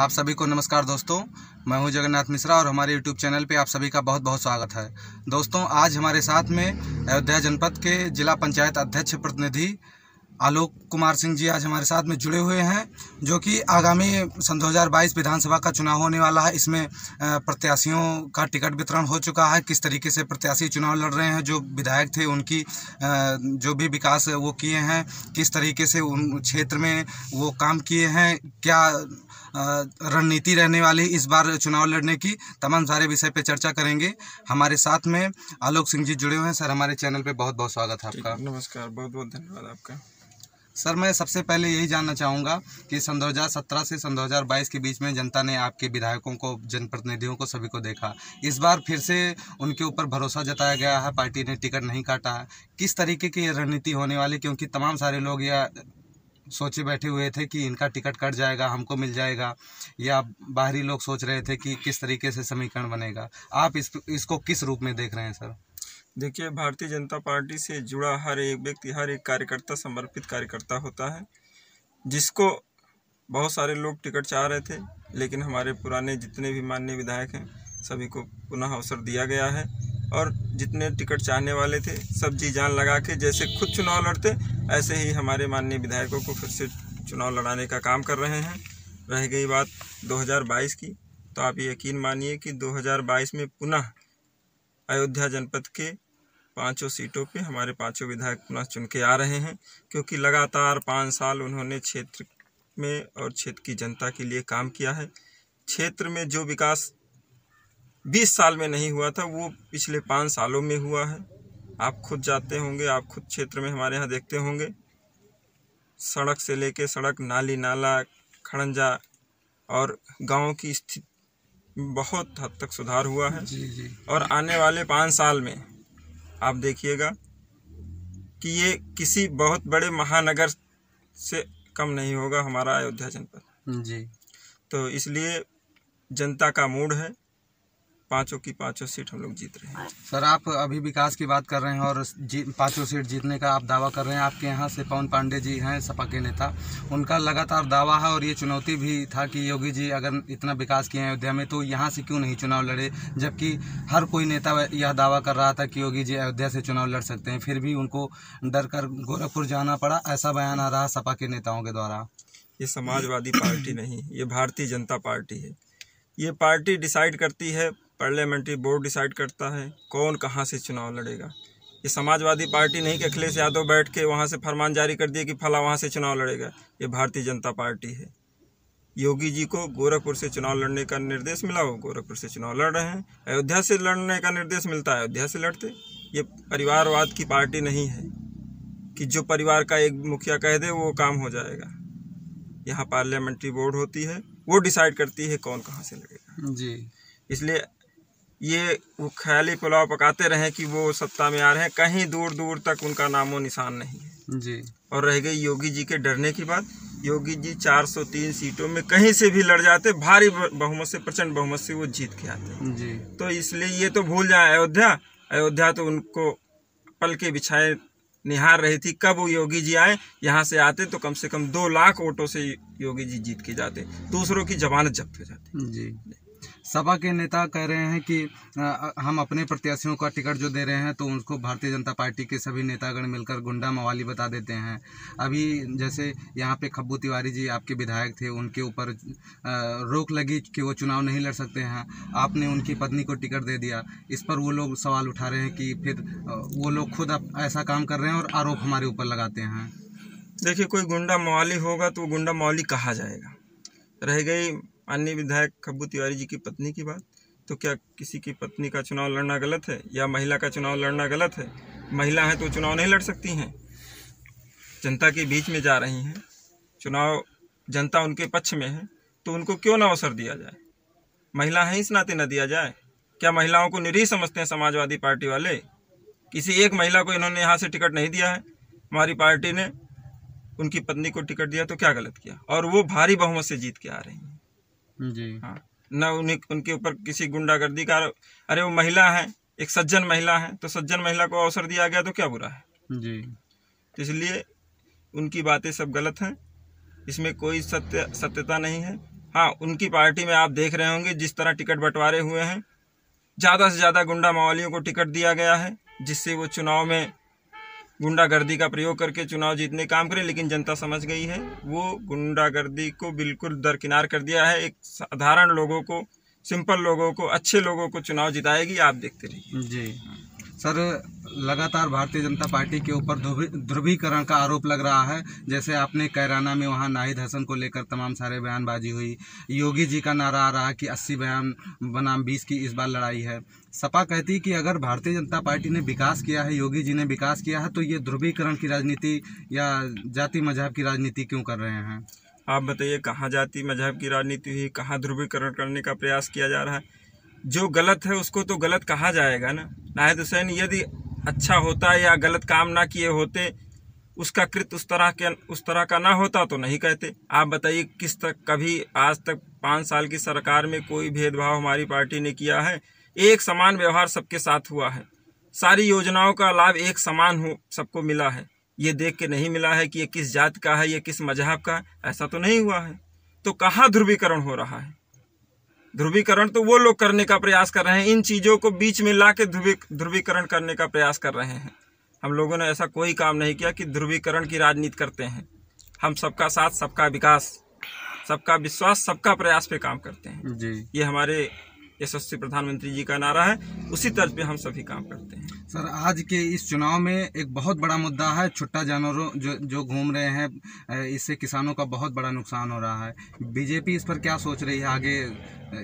आप सभी को नमस्कार दोस्तों मैं हूं जगन्नाथ मिश्रा और हमारे यूट्यूब चैनल पे आप सभी का बहुत बहुत स्वागत है दोस्तों आज हमारे साथ में अयोध्या जनपद के जिला पंचायत अध्यक्ष प्रतिनिधि आलोक कुमार सिंह जी आज हमारे साथ में जुड़े हुए हैं जो कि आगामी सन 2022 विधानसभा का चुनाव होने वाला है इसमें प्रत्याशियों का टिकट वितरण हो चुका है किस तरीके से प्रत्याशी चुनाव लड़ रहे हैं जो विधायक थे उनकी जो भी विकास वो किए हैं किस तरीके से उन क्षेत्र में वो काम किए हैं क्या रणनीति रहने वाली इस बार चुनाव लड़ने की तमाम सारे विषय पर चर्चा करेंगे हमारे साथ में आलोक सिंह जी जुड़े हुए हैं सर हमारे चैनल पर बहुत बहुत स्वागत है आपका नमस्कार बहुत बहुत धन्यवाद आपका सर मैं सबसे पहले यही जानना चाहूँगा कि सन दो से सन दो के बीच में जनता ने आपके विधायकों को जनप्रतिनिधियों को सभी को देखा इस बार फिर से उनके ऊपर भरोसा जताया गया है पार्टी ने टिकट नहीं काटा है किस तरीके की रणनीति होने वाली क्योंकि तमाम सारे लोग यह सोचे बैठे हुए थे कि इनका टिकट कट जाएगा हमको मिल जाएगा या बाहरी लोग सोच रहे थे कि किस तरीके से समीकरण बनेगा आप इस इसको किस रूप में देख रहे हैं सर देखिए भारतीय जनता पार्टी से जुड़ा हर एक व्यक्ति हर एक कार्यकर्ता समर्पित कार्यकर्ता होता है जिसको बहुत सारे लोग टिकट चाह रहे थे लेकिन हमारे पुराने जितने भी माननीय विधायक हैं सभी को पुनः अवसर दिया गया है और जितने टिकट चाहने वाले थे सब जी जान लगा के जैसे खुद चुनाव लड़ते ऐसे ही हमारे माननीय विधायकों को फिर से चुनाव लड़ाने का काम कर रहे हैं रह गई बात 2022 की तो आप यकीन मानिए कि 2022 में पुनः अयोध्या जनपद के पांचों सीटों पे हमारे पांचों विधायक पुनः चुन के आ रहे हैं क्योंकि लगातार पाँच साल उन्होंने क्षेत्र में और क्षेत्र की जनता के लिए काम किया है क्षेत्र में जो विकास बीस साल में नहीं हुआ था वो पिछले पाँच सालों में हुआ है आप खुद जाते होंगे आप खुद क्षेत्र में हमारे यहाँ देखते होंगे सड़क से लेके सड़क नाली नाला खड़ंजा और गाँव की स्थिति बहुत हद तक सुधार हुआ है जी जी। और आने वाले पाँच साल में आप देखिएगा कि ये किसी बहुत बड़े महानगर से कम नहीं होगा हमारा अयोध्या जनपद जी तो इसलिए जनता का मूड है पाँचों की पाँचों सीट हम लोग जीत रहे हैं सर आप अभी विकास की बात कर रहे हैं और जी पाँचों सीट जीतने का आप दावा कर रहे हैं आपके यहाँ से पवन पांडे जी हैं सपा के नेता उनका लगातार दावा है और ये चुनौती भी था कि योगी जी अगर इतना विकास किए हैं अयोध्या में तो यहाँ से क्यों नहीं चुनाव लड़े जबकि हर कोई नेता यह दावा कर रहा था कि योगी जी अयोध्या से चुनाव लड़ सकते हैं फिर भी उनको डर कर गोरखपुर जाना पड़ा ऐसा बयान आ रहा सपा के नेताओं के द्वारा ये समाजवादी पार्टी नहीं ये भारतीय जनता पार्टी है ये पार्टी डिसाइड करती है पार्लियामेंट्री बोर्ड डिसाइड करता है कौन कहाँ से चुनाव लड़ेगा ये समाजवादी पार्टी नहीं कि अखिलेश यादव बैठ के वहाँ से फरमान जारी कर दिए कि फला वहाँ से चुनाव लड़ेगा ये भारतीय जनता पार्टी है योगी जी को गोरखपुर से चुनाव लड़ने का निर्देश मिला वो गोरखपुर से चुनाव लड़ रहे हैं अयोध्या से लड़ने का निर्देश मिलता है अयोध्या से लड़ते ये परिवारवाद की पार्टी नहीं है कि जो परिवार का एक मुखिया कह दे वो काम हो जाएगा यहाँ पार्लियामेंट्री बोर्ड होती है वो डिसाइड करती है कौन कहाँ से लड़ेगा जी इसलिए ये वो ख्याली पुलाव पकाते रहे कि वो सत्ता में आ रहे हैं कहीं दूर दूर तक उनका नामो निशान नहीं है जी और रह गई योगी जी के डरने की बात योगी जी 403 सीटों में कहीं से भी लड़ जाते भारी बहुमत से प्रचंड बहुमत से वो जीत के आते जी तो इसलिए ये तो भूल जाए अयोध्या अयोध्या तो उनको पल के बिछाए निहार रही थी कब वो योगी जी आए यहाँ से आते तो कम से कम दो लाख वोटों से योगी जी जीत के जाते दूसरों की जमानत जब्त हो जाती जी सपा के नेता कह रहे हैं कि आ, हम अपने प्रत्याशियों का टिकट जो दे रहे हैं तो उनको भारतीय जनता पार्टी के सभी नेतागण मिलकर गुंडा मवाली बता देते हैं अभी जैसे यहाँ पे खब्बू तिवारी जी आपके विधायक थे उनके ऊपर रोक लगी कि वो चुनाव नहीं लड़ सकते हैं आपने उनकी पत्नी को टिकट दे दिया इस पर वो लोग सवाल उठा रहे हैं कि फिर वो लोग खुद ऐसा काम कर रहे हैं और आरोप हमारे ऊपर लगाते हैं देखिए कोई गुंडा मवाली होगा तो गुंडा मवाली कहा जाएगा रह गई अन्य विधायक खब्बू तिवारी जी की पत्नी की बात तो क्या किसी की पत्नी का चुनाव लड़ना गलत है या महिला का चुनाव लड़ना गलत है महिला हैं तो चुनाव नहीं लड़ सकती हैं जनता के बीच में जा रही हैं चुनाव जनता उनके पक्ष में है तो उनको क्यों ना अवसर दिया जाए महिला हैं इस नाते न दिया जाए क्या महिलाओं को निरीह समझते हैं समाजवादी पार्टी वाले किसी एक महिला को इन्होंने यहाँ से टिकट नहीं दिया है हमारी पार्टी ने उनकी पत्नी को टिकट दिया तो क्या गलत किया और वो भारी बहुमत से जीत के आ रही हैं जी हाँ न उन्हें उनके ऊपर किसी गुंडागर्दी का अरे वो महिला है एक सज्जन महिला है तो सज्जन महिला को अवसर दिया गया तो क्या बुरा है जी तो इसलिए उनकी बातें सब गलत हैं इसमें कोई सत्य सत्यता नहीं है हाँ उनकी पार्टी में आप देख रहे होंगे जिस तरह टिकट बंटवारे हुए हैं ज़्यादा से ज़्यादा गुंडा मावालियों को टिकट दिया गया है जिससे वो चुनाव में गुंडागर्दी का प्रयोग करके चुनाव जीतने काम करें लेकिन जनता समझ गई है वो गुंडागर्दी को बिल्कुल दरकिनार कर दिया है एक साधारण लोगों को सिंपल लोगों को अच्छे लोगों को चुनाव जिताएगी आप देखते रहिए जी सर लगातार भारतीय जनता पार्टी के ऊपर ध्रुवीकरण का आरोप लग रहा है जैसे आपने कैराना में वहाँ नाहिद हसन को लेकर तमाम सारे बयानबाजी हुई योगी जी का नारा आ रहा कि 80 बयान बनाम 20 की इस बार लड़ाई है सपा कहती कि अगर भारतीय जनता पार्टी ने विकास किया है योगी जी ने विकास किया है तो ये ध्रुवीकरण की राजनीति या जाति मजहब की राजनीति क्यों कर रहे हैं आप बताइए कहाँ जाति मजहब की राजनीति हुई कहाँ ध्रुवीकरण करने का प्रयास किया जा रहा है जो गलत है उसको तो गलत कहा जाएगा ना नायद हुसैन यदि अच्छा होता या गलत काम ना किए होते उसका कृत उस तरह के उस तरह का ना होता तो नहीं कहते आप बताइए किस तक कभी आज तक पाँच साल की सरकार में कोई भेदभाव हमारी पार्टी ने किया है एक समान व्यवहार सबके साथ हुआ है सारी योजनाओं का लाभ एक समान हो सबको मिला है ये देख के नहीं मिला है कि ये किस जात का है ये किस मजहब का है ऐसा तो नहीं हुआ है तो कहाँ ध्रुवीकरण हो रहा है ध्रुवीकरण तो वो लोग करने का प्रयास कर रहे हैं इन चीज़ों को बीच में ला के ध्रुवीकरण करने का प्रयास कर रहे हैं हम लोगों ने ऐसा कोई काम नहीं किया कि ध्रुवीकरण की राजनीति करते हैं हम सबका साथ सबका विकास सबका विश्वास सबका प्रयास पे काम करते हैं जी ये हमारे यशस्वी प्रधानमंत्री जी का नारा है उसी तर्ज पे हम सभी काम करते हैं सर आज के इस चुनाव में एक बहुत बड़ा मुद्दा है छुट्टा जानवरों जो जो घूम रहे हैं इससे किसानों का बहुत बड़ा नुकसान हो रहा है बीजेपी इस पर क्या सोच रही है आगे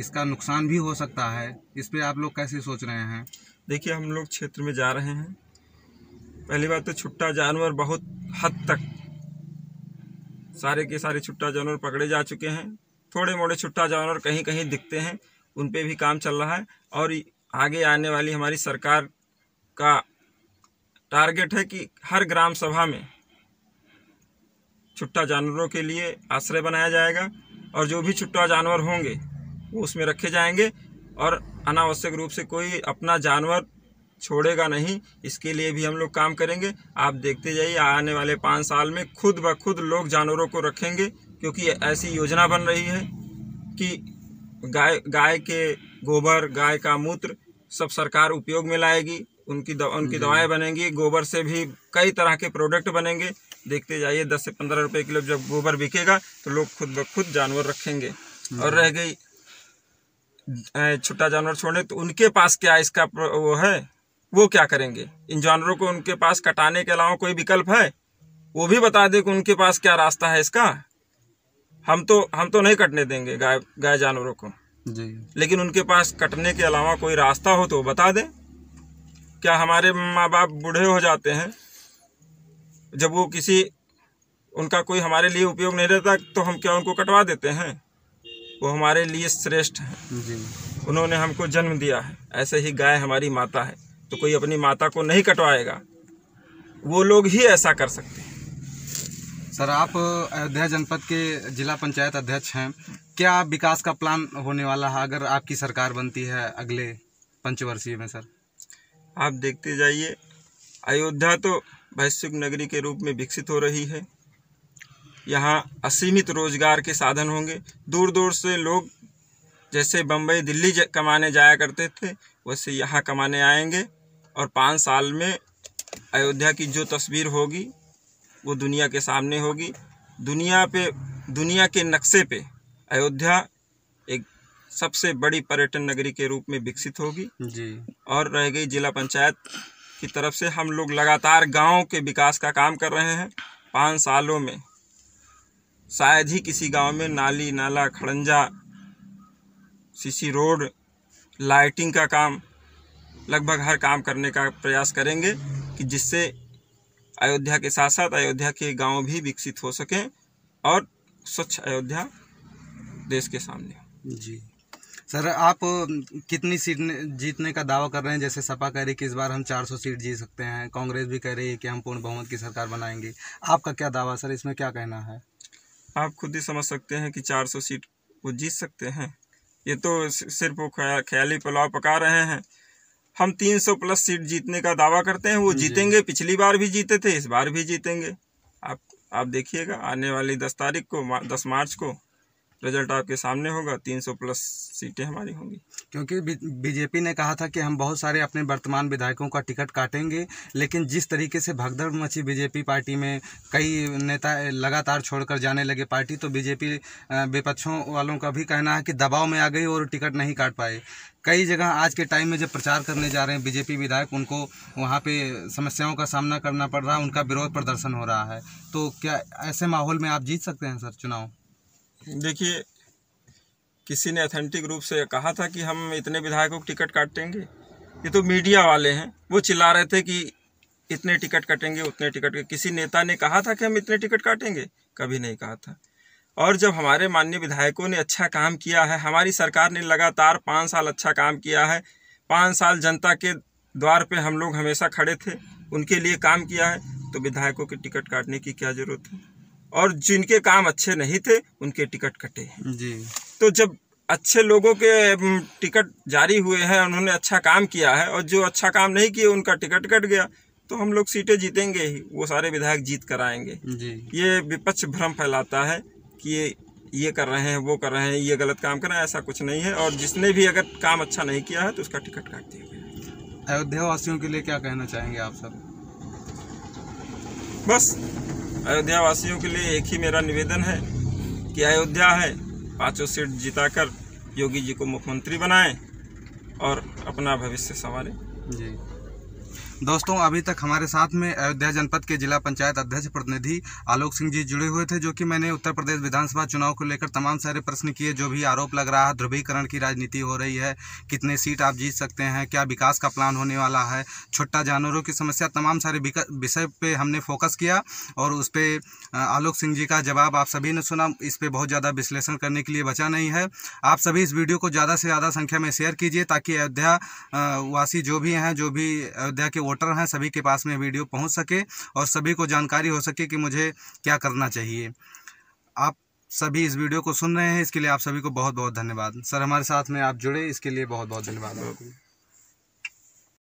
इसका नुकसान भी हो सकता है इस पर आप लोग कैसे सोच रहे हैं देखिए हम लोग क्षेत्र में जा रहे हैं पहली बात तो छुट्टा जानवर बहुत हद तक सारे के सारे छुट्टा जानवर पकड़े जा चुके हैं थोड़े मोड़े छुट्टा जानवर कहीं कहीं दिखते हैं उन पर भी काम चल रहा है और आगे आने वाली हमारी सरकार का टारगेट है कि हर ग्राम सभा में छुट्टा जानवरों के लिए आश्रय बनाया जाएगा और जो भी छुट्टा जानवर होंगे वो उसमें रखे जाएंगे और अनावश्यक रूप से कोई अपना जानवर छोड़ेगा नहीं इसके लिए भी हम लोग काम करेंगे आप देखते जाइए आने वाले पाँच साल में खुद ब खुद लोग जानवरों को रखेंगे क्योंकि ऐसी योजना बन रही है कि गाय गाय के गोबर गाय का मूत्र सब सरकार उपयोग में लाएगी उनकी दवा उनकी दवाएं बनेंगी गोबर से भी कई तरह के प्रोडक्ट बनेंगे देखते जाइए दस से पंद्रह रुपए किलो जब गोबर बिकेगा तो लोग खुद ब खुद जानवर रखेंगे हाँ। और रह गई छोटा जानवर छोड़ने तो उनके पास क्या इसका वो है वो क्या करेंगे इन जानवरों को उनके पास कटाने के अलावा कोई विकल्प है वो भी बता दें कि उनके पास क्या रास्ता है इसका हम तो हम तो नहीं कटने देंगे गाय गाय जानवरों को जी लेकिन उनके पास कटने के अलावा कोई रास्ता हो तो बता दें क्या हमारे माँ बाप बूढ़े हो जाते हैं जब वो किसी उनका कोई हमारे लिए उपयोग नहीं रहता तो हम क्या उनको कटवा देते हैं वो हमारे लिए श्रेष्ठ हैं उन्होंने हमको जन्म दिया है ऐसे ही गाय हमारी माता है तो कोई अपनी माता को नहीं कटवाएगा वो लोग ही ऐसा कर सकते हैं सर आप अयोध्या जनपद के जिला पंचायत अध्यक्ष हैं क्या विकास का प्लान होने वाला है अगर आपकी सरकार बनती है अगले पंचवर्षीय में सर आप देखते जाइए अयोध्या तो वैश्विक नगरी के रूप में विकसित हो रही है यहाँ असीमित रोजगार के साधन होंगे दूर दूर से लोग जैसे बम्बई दिल्ली कमाने जाया करते थे वैसे यहाँ कमाने आएंगे और पाँच साल में अयोध्या की जो तस्वीर होगी वो दुनिया के सामने होगी दुनिया पे दुनिया के नक्शे पे अयोध्या सबसे बड़ी पर्यटन नगरी के रूप में विकसित होगी जी और रह गई जिला पंचायत की तरफ से हम लोग लगातार गाँव के विकास का काम कर रहे हैं पाँच सालों में शायद ही किसी गांव में नाली नाला खड़ंजा सीसी रोड लाइटिंग का काम लगभग हर काम करने का प्रयास करेंगे कि जिससे अयोध्या के साथ साथ अयोध्या के गांव भी विकसित हो सकें और स्वच्छ अयोध्या देश के सामने जी सर आप कितनी सीट जीतने का दावा कर रहे हैं जैसे सपा कह रही कि इस बार हम 400 सीट जीत सकते हैं कांग्रेस भी कह रही है कि हम पूर्ण बहुमत की सरकार बनाएंगे आपका क्या दावा सर इसमें क्या कहना है आप खुद ही समझ सकते हैं कि 400 सीट वो जीत सकते हैं ये तो सिर्फ वो ख्याली पुलाव पका रहे हैं हम तीन प्लस सीट जीतने का दावा करते हैं वो जीतेंगे पिछली बार भी जीते थे इस बार भी जीतेंगे आप आप देखिएगा आने वाली दस तारीख को दस मार्च को रिजल्ट आपके सामने होगा तीन सौ प्लस सीटें हमारी होंगी क्योंकि बीजेपी ने कहा था कि हम बहुत सारे अपने वर्तमान विधायकों का टिकट काटेंगे लेकिन जिस तरीके से भगदड़ मची बीजेपी पार्टी में कई नेता लगातार छोड़कर जाने लगे पार्टी तो बीजेपी विपक्षों वालों का भी कहना है कि दबाव में आ गई और टिकट नहीं काट पाए कई जगह आज के टाइम में जब प्रचार करने जा रहे हैं बीजेपी विधायक उनको वहाँ पे समस्याओं का सामना करना पड़ रहा है उनका विरोध प्रदर्शन हो रहा है तो क्या ऐसे माहौल में आप जीत सकते हैं सर चुनाव देखिए किसी ने अथेंटिक रूप से कहा था कि हम इतने विधायकों को टिकट काटेंगे ये तो मीडिया वाले हैं वो चिल्ला रहे थे कि इतने टिकट कटेंगे उतने टिकट के किसी नेता ने कहा था कि हम इतने टिकट काटेंगे कभी नहीं कहा था और जब हमारे माननीय विधायकों ने अच्छा काम किया है हमारी सरकार ने लगातार पाँच साल अच्छा काम किया है पाँच साल जनता के द्वार पे हम लोग हमेशा खड़े थे उनके लिए काम किया है तो विधायकों के टिकट काटने की क्या ज़रूरत है और जिनके काम अच्छे नहीं थे उनके टिकट कटे जी तो जब अच्छे लोगों के टिकट जारी हुए हैं उन्होंने अच्छा काम किया है और जो अच्छा काम नहीं किए उनका टिकट कट गया तो हम लोग सीटें जीतेंगे ही वो सारे विधायक जीत कर आएंगे जी। ये विपक्ष भ्रम फैलाता है कि ये ये कर रहे हैं वो कर रहे हैं ये गलत काम कर रहे हैं ऐसा कुछ नहीं है और जिसने भी अगर काम अच्छा नहीं किया है तो उसका टिकट काट दिया गया अयोध्या वासियों के लिए क्या कहना चाहेंगे आप सब बस अयोध्या वासियों के लिए एक ही मेरा निवेदन है कि अयोध्या है पांचों सीट जिताकर योगी जी को मुख्यमंत्री बनाएं और अपना भविष्य संवारें जी दोस्तों अभी तक हमारे साथ में अयोध्या जनपद के जिला पंचायत अध्यक्ष प्रतिनिधि आलोक सिंह जी जुड़े हुए थे जो कि मैंने उत्तर प्रदेश विधानसभा चुनाव को लेकर तमाम सारे प्रश्न किए जो भी आरोप लग रहा है ध्रुवीकरण की राजनीति हो रही है कितने सीट आप जीत सकते हैं क्या विकास का प्लान होने वाला है छोटा जानवरों की समस्या तमाम सारे विषय पर हमने फोकस किया और उस पर आलोक सिंह जी का जवाब आप सभी ने सुना इस पर बहुत ज़्यादा विश्लेषण करने के लिए बचा नहीं है आप सभी इस वीडियो को ज़्यादा से ज़्यादा संख्या में शेयर कीजिए ताकि अयोध्या वासी जो भी हैं जो भी अयोध्या के वोटर हैं सभी के पास में वीडियो पहुंच सके और सभी को जानकारी हो सके कि मुझे क्या करना चाहिए आप सभी इस वीडियो को सुन रहे हैं इसके लिए आप सभी को बहुत बहुत धन्यवाद सर हमारे साथ में आप जुड़े इसके लिए बहुत बहुत धन्यवाद